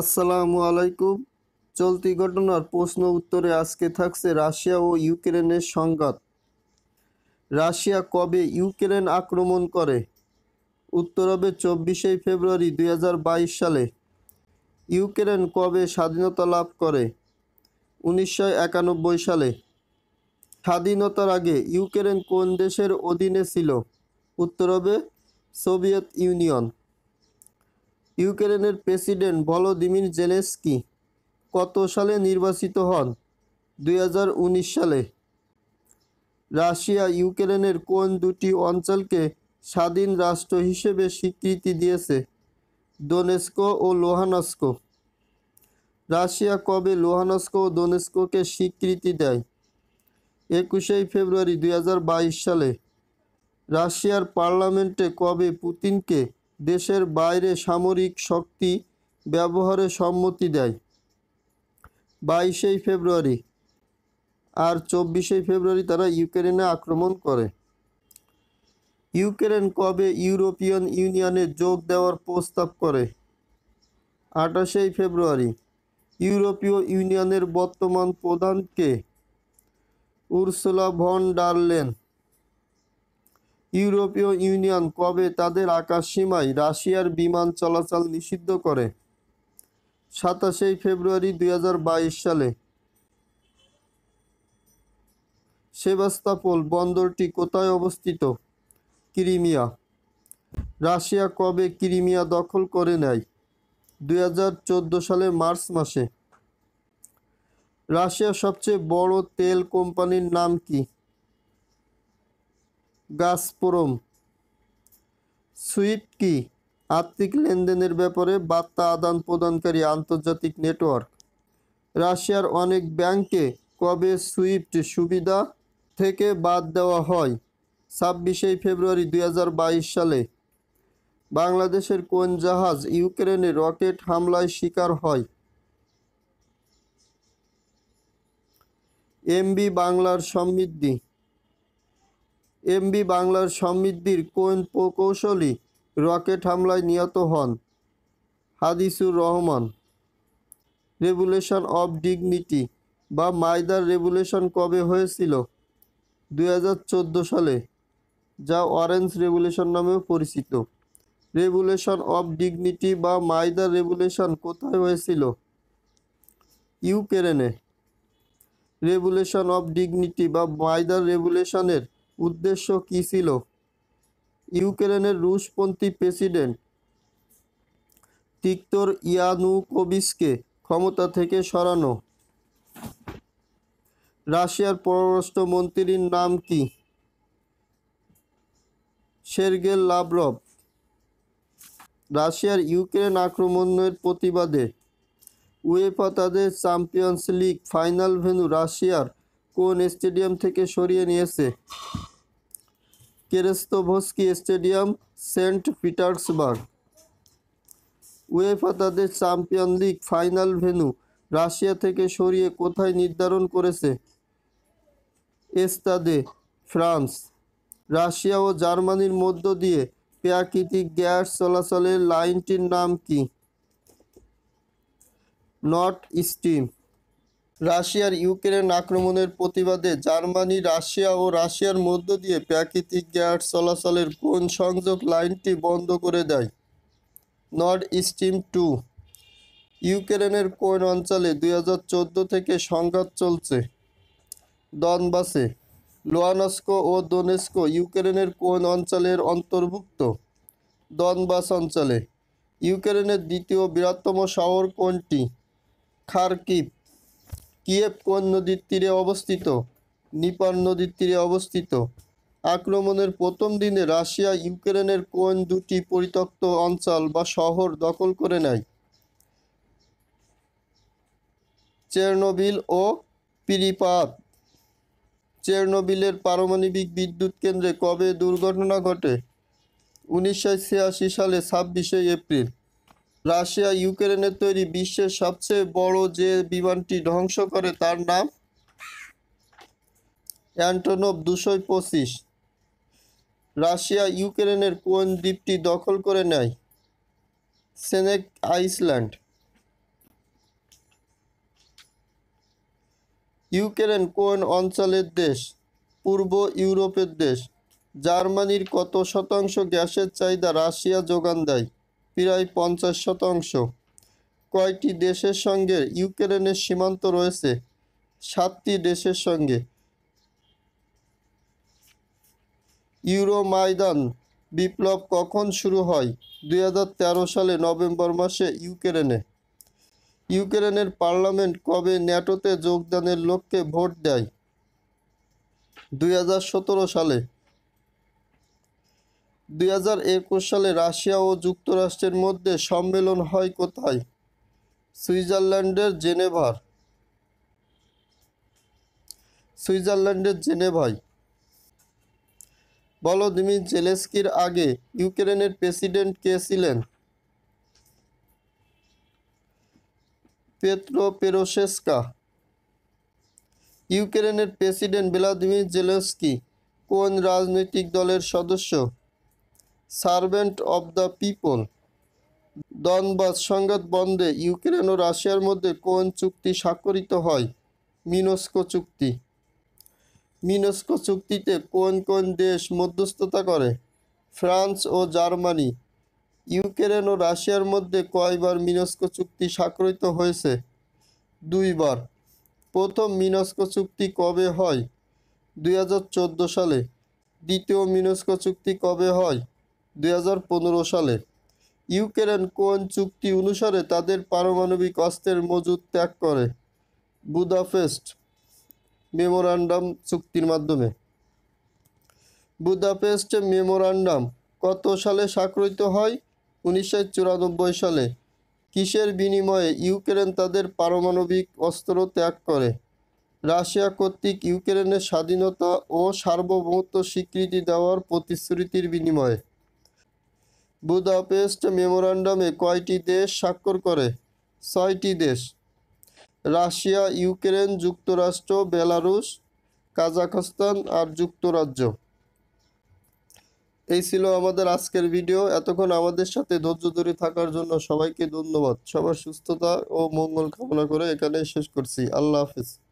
আসসালামু আলাইকুম চলতি ঘটনার প্রশ্ন উত্তরে আজকে থাকছে রাশিয়া ও ইউক্রেনের সংঘাত রাশিয়া কবে ইউক্রেন আক্রমণ করে উত্তর হবে চব্বিশে ফেব্রুয়ারি দুই সালে ইউক্রেন কবে স্বাধীনতা লাভ করে উনিশশো সালে স্বাধীনতার আগে ইউক্রেন কোন দেশের অধীনে ছিল উত্তর হবে সোভিয়েত ইউনিয়ন ইউক্রেনের প্রেসিডেন্ট ভলোদিমির জেলেস্কি কত সালে নির্বাচিত হন দুই সালে রাশিয়া ইউক্রেনের কোন দুটি অঞ্চলকে স্বাধীন রাষ্ট্র হিসেবে স্বীকৃতি দিয়েছে দোনেস্কো ও লোহানস্কো রাশিয়া কবে লোহানস্কো ও দোনেস্কোকে স্বীকৃতি দেয় একুশে ফেব্রুয়ারি দুই সালে রাশিয়ার পার্লামেন্টে কবে পুতিনকে দেশের বাইরে সামরিক শক্তি ব্যবহারে সম্মতি দেয় বাইশেই ফেব্রুয়ারি আর চব্বিশে ফেব্রুয়ারি তারা ইউক্রেনে আক্রমণ করে ইউক্রেন কবে ইউরোপিয়ান ইউনিয়নে যোগ দেওয়ার প্রস্তাব করে আঠাশেই ফেব্রুয়ারি ইউরোপীয় ইউনিয়নের বর্তমান প্রধানকে উর্সলা ভন ডারলেন ইউরোপীয় ইউনিয়ন কবে তাদের আকাশ সীমায় রাশিয়ার বিমান চলাচল নিষিদ্ধ করে সাতাশেই ফেব্রুয়ারি দুই সালে সেবাস্তাপোল বন্দরটি কোথায় অবস্থিত ক্রিমিয়া রাশিয়া কবে ক্রিমিয়া দখল করে নেয় দুই সালে মার্চ মাসে রাশিয়ার সবচেয়ে বড় তেল কোম্পানির নাম কী গাসপোরম সুইফট কি আর্থিক লেনদেনের ব্যাপারে বার্তা আদান প্রদানকারী আন্তর্জাতিক নেটওয়ার্ক রাশিয়ার অনেক ব্যাংকে কবে সুইফট সুবিধা থেকে বাদ দেওয়া হয় ছাব্বিশে ফেব্রুয়ারি দুই সালে বাংলাদেশের কোন জাহাজ ইউক্রেনে রকেট হামলায় শিকার হয় এমবি বাংলার সমৃদ্ধি এমবি বাংলার সমৃদ্ধির কোন প্রকৌশলী রকেট হামলায় নিহত হন Hadisur Rahman revolution of dignity বা মাইদার রেভুলেশন কবে হয়েছিল দু সালে যা অরেঞ্জ রেভুলেশন নামেও পরিচিত রেভুলেশন অব ডিগনিটি বা মাইদার রেভুলেশন কোথায় হয়েছিল ইউক্রেনে রেভুলেশন অব ডিগনিটি বা মাইদার রেভুলেশনের উদ্দেশ্য কী ছিল ইউক্রেনের রুশপন্থী প্রেসিডেন্ট তিক্তর ইয়ানুকোভিসকে ক্ষমতা থেকে সরানো রাশিয়ার পররাষ্ট্রমন্ত্রীর নাম কি সের্গেল লাভরভ রাশিয়ার ইউক্রেন আক্রমণের প্রতিবাদে উয়েফা তাদের চ্যাম্পিয়ন্স লিগ ফাইনাল ভেন্যু রাশিয়ার কোন স্টেডিয়াম থেকে সরিয়ে নিয়েছে Krestovsky stadium Saint Petersburg UEFA তাদের champion league final venue Russia থেকে সরিয়ে কোথায় নির্ধারণ করেছে এস্তাদে ফ্রান্স রাশিয়া ও জার্মানির মধ্য দিয়ে প্রাকৃতিক গ্যাস চলাচলের লাইনটির নাম কি নর্থ স্টিম রাশিয়ার ইউক্রেন আক্রমণের প্রতিবাদে জার্মানি রাশিয়া ও রাশিয়ার মধ্য দিয়ে প্রাকৃতিক গ্যাস চলাচলের কোন সংযোগ লাইনটি বন্ধ করে দেয় নর্থ স্টিম টু ইউক্রেনের কোন অঞ্চলে দুই থেকে সংঘাত চলছে দনবাসে লোয়ানস্কো ও দোনেস্কো ইউক্রেনের কোন অঞ্চলের অন্তর্ভুক্ত দনবাস অঞ্চলে ইউক্রেনের দ্বিতীয় বৃহত্তম শহর কোনটি খারকিভ কিয়েভ কোন নদীর তীরে অবস্থিত নিপার নদীর তীরে অবস্থিত আক্রমণের প্রথম দিনে রাশিয়া ইউক্রেনের কোন দুটি পরিত্যক্ত অঞ্চল বা শহর দখল করে নেয় চেরনোবিল ও পিরিপাত চেরনোবিলের পারমাণবিক বিদ্যুৎ কেন্দ্রে কবে দুর্ঘটনা ঘটে উনিশশো সালে ছাব্বিশে এপ্রিল রাশিয়া ইউক্রেনের তৈরি বিশ্বের সবচেয়ে বড় যে বিমানটি ধ্বংস করে তার নাম অ্যান্টনভ দুশো পঁচিশ রাশিয়া ইউক্রেনের কোন দ্বীপটি দখল করে নেয় সেনেক আইসল্যান্ড ইউক্রেন কোন অঞ্চলের দেশ পূর্ব ইউরোপের দেশ জার্মানির কত শতাংশ গ্যাসের চাহিদা রাশিয়া যোগান দেয় প্রায় পঞ্চাশ শতাংশ কয়েকটি দেশের সঙ্গে ইউক্রেনের সীমান্ত রয়েছে সাতটি দেশের সঙ্গে ইউরো বিপ্লব কখন শুরু হয় দুই সালে নভেম্বর মাসে ইউক্রেনে ইউক্রেনের পার্লামেন্ট কবে ন্যাটোতে যোগদানের লক্ষ্যে ভোট দেয় দুই সালে একুশ সালে রাশিয়া ও যুক্তরাষ্ট্রের মধ্যে সম্মেলন হয় কোথায় সুইজারল্যান্ডের জেনেভার সুইজারল্যান্ডের জেনেভায় ভলোদিমির জেলেস্কির আগে ইউক্রেনের প্রেসিডেন্ট কে ছিলেন পেত্রো পেরোশেস্কা ইউক্রেনের প্রেসিডেন্ট ভ্লাদিমির জেলেস্কি কোন রাজনৈতিক দলের সদস্য Servant of the People Donbas সংঘাত বন্ধে ইউক্রেন ও রাশিয়ার মধ্যে কোন চুক্তি স্বাক্ষরিত হয় মিনস্কো চুক্তি মিনস্কো চুক্তিতে কোন কোন দেশ মধ্যস্থতা করে ফ্রান্স ও জার্মানি ইউক্রেন ও রাশিয়ার মধ্যে কয়বার মিনস্কো চুক্তি স্বাক্ষরিত হয়েছে দুইবার প্রথম মিনস্কো চুক্তি কবে হয় দুই সালে দ্বিতীয় মিনস্কো চুক্তি কবে হয় দুই সালে ইউক্রেন কোন চুক্তি অনুসারে তাদের পারমাণবিক অস্ত্রের মজুদ ত্যাগ করে বুদাফেস্ট মেমোরান্ডাম চুক্তির মাধ্যমে বুদাপেস্ট মেমোরান্ডাম কত সালে স্বাক্ষরিত হয় উনিশশো সালে কিসের বিনিময়ে ইউক্রেন তাদের পারমাণবিক অস্ত্র ত্যাগ করে রাশিয়া কর্তৃক ইউক্রেনের স্বাধীনতা ও সার্বভৌমত্ব স্বীকৃতি দেওয়ার প্রতিশ্রুতির বিনিময়ে বুদাপেস্ট মেমোরান্ডামে কয়টি দেশ স্বাক্ষর করে ছয়টি দেশ রাশিয়া ইউক্রেন যুক্তরাষ্ট্র বেলারুশ কাজাখস্তান আর যুক্তরাজ্য এই ছিল আমাদের আজকের ভিডিও এতক্ষণ আমাদের সাথে ধৈর্য ধরে থাকার জন্য সবাইকে ধন্যবাদ সবার সুস্থতা ও মঙ্গল কামনা করে এখানে শেষ করছি আল্লাহ হাফিজ